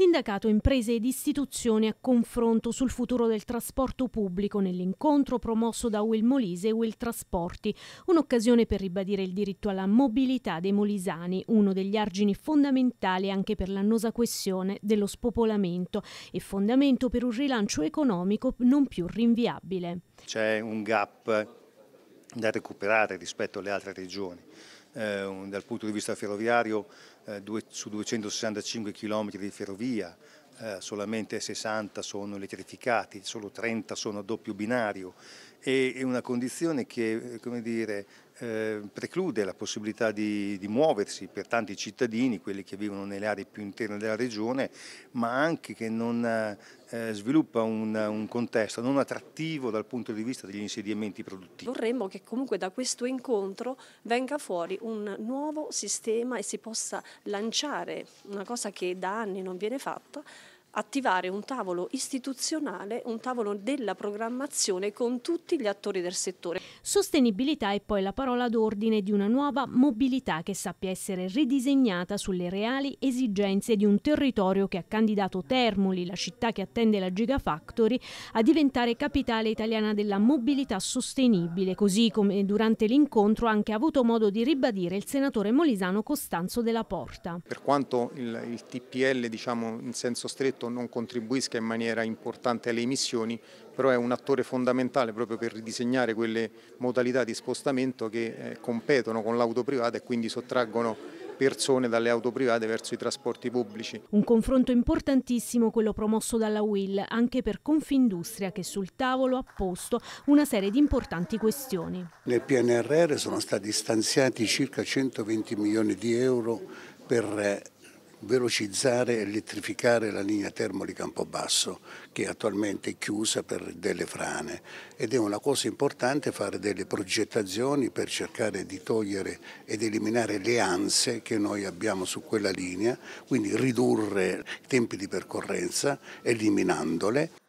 Sindacato, imprese ed istituzioni a confronto sul futuro del trasporto pubblico nell'incontro promosso da Will Molise e Will Trasporti, un'occasione per ribadire il diritto alla mobilità dei molisani, uno degli argini fondamentali anche per l'annosa questione dello spopolamento e fondamento per un rilancio economico non più rinviabile. C'è un gap da recuperare rispetto alle altre regioni eh, dal punto di vista ferroviario eh, due, su 265 km di ferrovia eh, solamente 60 sono elettrificati, solo 30 sono a doppio binario e è una condizione che eh, come dire, eh, preclude la possibilità di, di, muoversi per tanti cittadini, quelli che vivono nelle aree più interne della regione, ma anche che non eh, sviluppa un, un, contesto non attrattivo dal punto di vista degli insediamenti produttivi. Vorremmo che comunque da questo incontro venga fuori un nuovo sistema e si possa lanciare una cosa che da anni non viene fatta, attivare un tavolo istituzionale, un tavolo della programmazione con tutti gli attori del settore. Sostenibilità è poi la parola d'ordine di una nuova mobilità che sappia essere ridisegnata sulle reali esigenze di un territorio che ha candidato Termoli, la città che attende la Gigafactory, a diventare capitale italiana della mobilità sostenibile, così come durante l'incontro ha anche avuto modo di ribadire il senatore molisano Costanzo della Porta. Per quanto il, il TPL diciamo in senso stretto quanto non contribuisca in maniera importante alle emissioni, però è un attore fondamentale proprio per ridisegnare quelle modalità di spostamento che eh, competono con l'auto privata e quindi sottraggono persone dalle auto private verso i trasporti pubblici. Un confronto importantissimo quello promosso dalla Will anche per Confindustria che sul tavolo ha posto una serie di importanti questioni. Nel PNRR sono stati stanziati circa 120 milioni di euro per eh, velocizzare e elettrificare la linea Termo di Campobasso che attualmente è chiusa per delle frane ed è una cosa importante fare delle progettazioni per cercare di togliere ed eliminare le anse che noi abbiamo su quella linea, quindi ridurre i tempi di percorrenza eliminandole